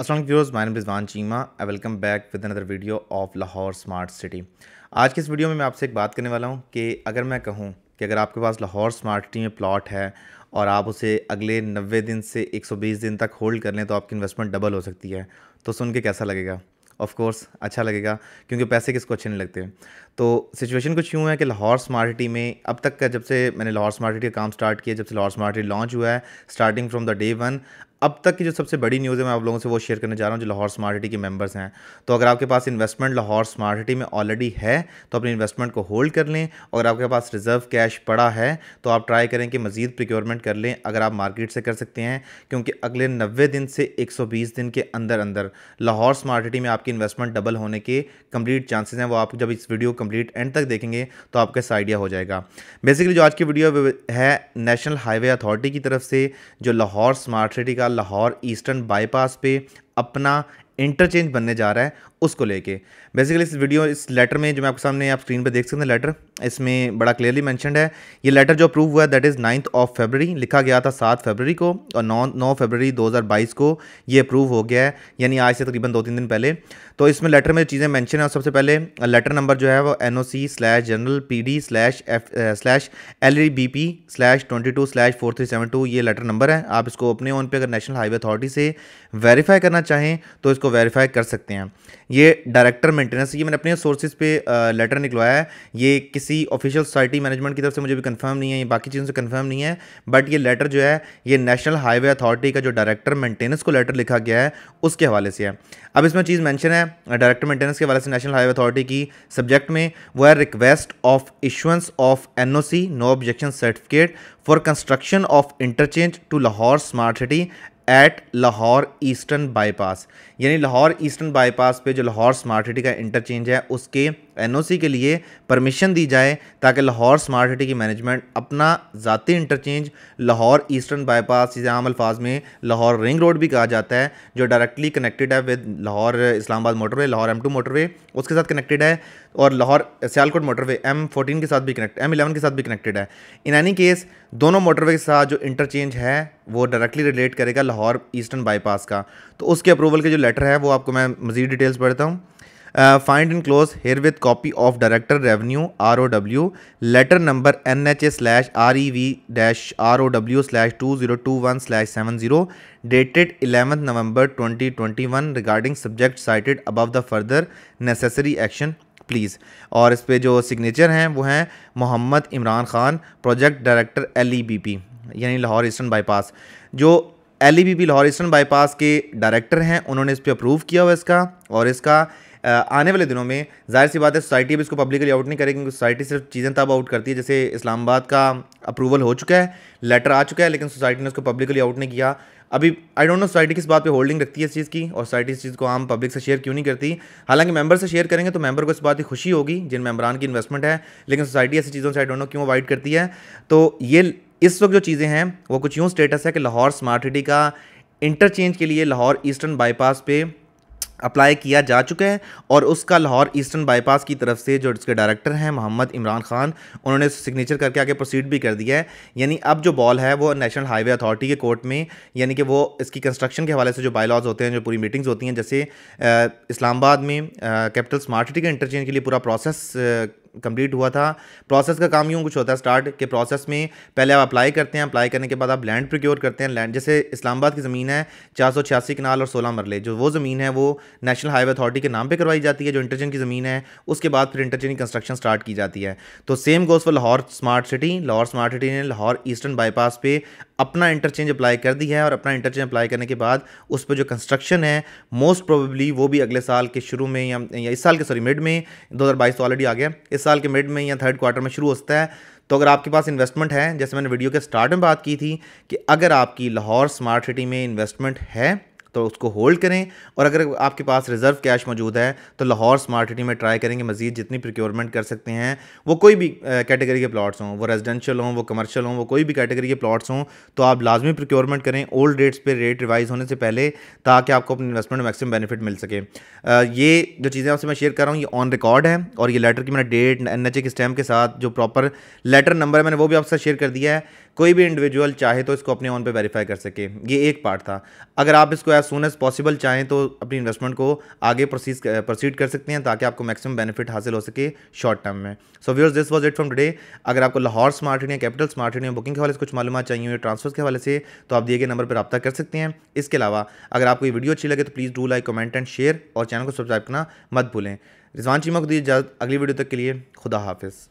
Aslam views my Rizwan Cheema I welcome back with another video of Lahore smart city आज के इस video में मैं आपसे एक बात करने वाला हूँ कि अगर मैं कहूँ कि अगर आपके पास लाहौर स्मार्ट सिटी में प्लॉट है और आप उसे अगले 90 दिन से 120 दिन तक होल्ड कर लें तो आपकी इन्वेस्टमेंट डबल हो सकती है तो सुन के कैसा लगेगा ऑफ़ कोर्स अच्छा लगेगा क्योंकि पैसे किसको अच्छे नहीं लगते तो सिचुएशन कुछ यूँ है कि लाहौर स्मार्ट सिटी में अब तक का जब से मैंने लाहौर स्मार्ट सिटी का काम स्टार्ट किया जब से लाहौर स्मार्ट सिटी लॉन्च हुआ है starting from the day one अब तक की जो सबसे बड़ी न्यूज़ है मैं आप लोगों से वो शेयर करने जा रहा हूँ जो लाहौर स्मार्ट सिटी के मेंबर्स हैं तो अगर आपके पास इन्वेस्टमेंट लाहौर स्मार्ट सिटी में ऑलरेडी है तो अपने इन्वेस्टमेंट को होल्ड कर लें अगर आपके पास रिजर्व कैश पड़ा है तो आप ट्राई करें कि मजीद प्रिक्योरमेंट कर लें अगर आप मार्केट से कर सकते हैं क्योंकि अगले नब्बे दिन से एक सौ बीस दिन के अंदर अंदर लाहौर स्मार्ट सिटी में आपकी इन्वेस्टमेंट डबल होने के कम्प्लीट चांसेस हैं वो आप जब इस वीडियो कम्प्लीट एंड तक देखेंगे तो आपका इस आइडिया हो जाएगा बेसिकली जो आज की वीडियो है नेशनल हाईवे अथॉरिटी की तरफ से जो लाहौर स्मार्ट सिटी का लाहौर ईस्टर्न बाईपास पे अपना इंटरचेंज बनने जा रहा है उसको लेके बेसिकली इस वीडियो इस लेटर में जो मैं आपके सामने आप स्क्रीन पर देख सकते हैं लेटर इसमें बड़ा क्लियरली मैंशनड है ये लेटर जो अप्रूव हुआ है that is ninth of February लिखा गया था सात फेबररी को और नौ नौ फेबररी बाईस को ये अप्रूव हो गया है यानी आज से तकरीबन दो तीन दिन पहले तो इसमें लेटर में चीज़ें मैंशन है और सबसे पहले लेटर नंबर जो है वो N O C slash general P D slash F slash L E B P slash twenty two slash four three seven two ये लेटर नंबर है आप इसको अपने ओन पे अगर नेशनल हाईवे अथॉरिटी से वेरीफाई करना चाहें तो इसको वेरीफाई कर सकते हैं ये डायरेक्टर मेंटेनेंस ये मैंने अपने सोर्सेज पे लेटर निकलवाया है ये किसी ऑफिशियल सोसाइटी मैनेजमेंट की तरफ से मुझे भी कंफर्म नहीं है ये बाकी चीज़ों से कंफर्म नहीं है बट ये लेटर जो है ये नेशनल हाईवे अथॉरिटी का जो डायरेक्टर मेंटेनेंस को लेटर लिखा गया है उसके हवाले से है अब इसमें चीज़ मैंशन है डायरेक्टर मेंटेनेंस के हवाले से नेशनल हाईवे अथॉरिटी की सब्जेक्ट में वो है request of issuance of an no objection certificate for construction of interchange to Lahore smart city at Lahore eastern bypass यानी लाहौर ईस्टर्न बाईपास पे जो लाहौर स्मार्ट सिटी का इंटरचेंज है उसके एनओसी के लिए परमिशन दी जाए ताकि लाहौर स्मार्ट सिटी की मैनेजमेंट अपना ज़ाती इंटरचेंज लाहौर ईस्टर्न बाईपास इसे आम अल्फाज में लाहौर रिंग रोड भी कहा जाता है जो डायरेक्टली कनेक्टेड है with Lahore Islamabad motorway Lahore M two motorway उसके साथ कनेक्टेड है और Lahore Sialkot motorway M fourteen के साथ भी कनेक्ट एम इलेवन के साथ भी कनेक्टेड है इन एनी केस दोनों मोटरवे के साथ जो इंटरचेंज है वो डायरेक्टली रिलेट करेगा लाहौर ईस्टर्न बाईपास का तो उसके अप्रूवल के जो लेटर है वो आपको मैं मज़ीद डिटेल्स पढ़ता हूँ find and close here with copy of director revenue R O W letter number N H A slash R E V dash R O W slash two zero two one slash seven zero dated eleventh November twenty twenty one regarding subject cited above the further necessary action please और इस पर जो signature हैं वो हैं Mohammad Imran Khan project director L E B P यानी Lahore eastern bypass जो L E Lahore eastern bypass के डायरेक्टर हैं उन्होंने इस पर अप्रूव किया हुआ इसका और इसका आने वाले दिनों में जाहिर सी बात है सोसाइटी अब इसको पब्लिकली आउट नहीं करेगी क्योंकि सोसाइटी सिर्फ चीज़ें तब आउट करती है जैसे इस्लामाबाद का अप्रूवल हो चुका है लेटर आ चुका है लेकिन सोसाइटी ने उसको पब्लिकली आउट नहीं किया अभी आई डोंट नो सोसाइटी किस बात पे होल्डिंग रखती है इस चीज़ की और सोसाइटी इस चीज़ को आम पब्लिक से शेयर क्यों नहीं करती हालांकि मेंबर से शेयर करेंगे तो मेंबर को इस बात की खुशी होगी जिन मेंबरान की इन्वेस्टमेंट है लेकिन सोसाइटी ऐसी चीज़ों से आई डोंट नो क्यों अवॉइड करती है तो ये इस वक्त जो चीज़ें हैं वो कुछ यूँ स्टेटस है कि लाहौर स्मार्ट सिटी का इंटरचेंज के लिए लाहौर ईस्टर्न बाईपास पे अप्लाई किया जा चुका है और उसका लाहौर ईस्टर्न बाईपास की तरफ से जो इसके डायरेक्टर हैं मोहम्मद इमरान खान उन्होंने सिग्नेचर करके आगे प्रोसीड भी कर दिया है यानी अब जो बॉल है वो नेशनल हाईवे अथॉरिटी के कोर्ट में यानी कि वो इसकी कंस्ट्रक्शन के हवाले से जो बायलॉज होते हैं जो पूरी मीटिंग्स होती हैं जैसे इस्लामाबाद में कैपिटल स्मार्ट सिटी के इंटरचेंज के लिए पूरा प्रोसेस कंप्लीट हुआ था प्रोसेस का काम यूँ कुछ होता है स्टार्ट के प्रोसेस में पहले आप अप्लाई करते हैं अप्लाई करने के बाद आप लैंड प्रोक्योर करते हैं लैंड जैसे इस्लामाबाद की ज़मीन है चार सौ छियासी कनाल और सोलह मरले जो वो ज़मीन है वो नेशनल हाईवे अथॉरिटी के नाम पर करवाई जाती है जो इंटरचेंज की ज़मीन है उसके बाद फिर इंटरचेंज की कंस्ट्रक्शन स्टार्ट की जाती है तो same goes for Lahore smart city Lahore smart city ने लाहौर ईस्टर्न बाईपास पे अपना इंटरचेंज अप्लाई कर दिया है और अपना इंटरचेंज अप्लाई करने के बाद उस पर जो कंस्ट्रक्शन है मोस्ट प्रोबेबली वो भी अगले साल के शुरू में या, या इस साल के सॉरी मिड में 2022 तो ऑलरेडी आ गया इस साल के मिड में या थर्ड क्वार्टर में शुरू हो सकता है तो अगर आपके पास इन्वेस्टमेंट है जैसे मैंने वीडियो के स्टार्ट में बात की थी कि अगर आपकी लाहौर स्मार्ट सिटी में इन्वेस्टमेंट है तो उसको होल्ड करें और अगर आपके पास रिजर्व कैश मौजूद है तो लाहौर स्मार्ट सिटी में ट्राई करेंगे मजीद जितनी प्रिक्योरमेंट कर सकते हैं वो कोई भी कैटेगरी के प्लाट्स हों वो रेजिडेंशियल हों वो कमर्शल हों वो कोई भी कैटेगरी के प्लाट्स हों तो आप लाजमी प्रिक्योरमेंट करें ओल्ड रेट्स पर रेट रिवाइज होने से पहले ताकि आपको अपनी इन्वेस्टमेंट में बेनिफिट मिल सके ये जो चीज़ें आपसे मैं शेयर कर रहा हूँ ये ऑन रिकॉर्ड है और ये लेटर की मैंने डेट एन एच के स्टैम्प के साथ जो प्रॉपर लेटर नंबर है मैंने वो भी आपसे शेयर कर दिया है कोई भी इंडिविजुअल चाहे तो इसको अपने ऑन पर वेरीफाई कर सके ये एक पार्ट था अगर आप इसको एज सुन एज पॉसिबल चाहें तो अपनी इन्वेस्टमेंट को आगे प्रोसीड कर सकते हैं ताकि आपको मैक्सिमम बेनिफिट हासिल हो सके शॉर्ट टर्म में so viewers this was it from today अगर आपको Lahore smart India capital smart India booking के हवाले से कुछ मालूम चाहिए ट्रांसफर के हवाले से तो आप दिए गए नंबर पर रब्ता कर सकते हैं इसके अलावा अगर आपको ये वीडियो अच्छी लगे तो please do like comment and share और चैनल को सब्सक्राइब करना मत भूलें रिजवान चीमा को दी इजाज़त अगली वीडियो तक के लिए खुदा हाफिज़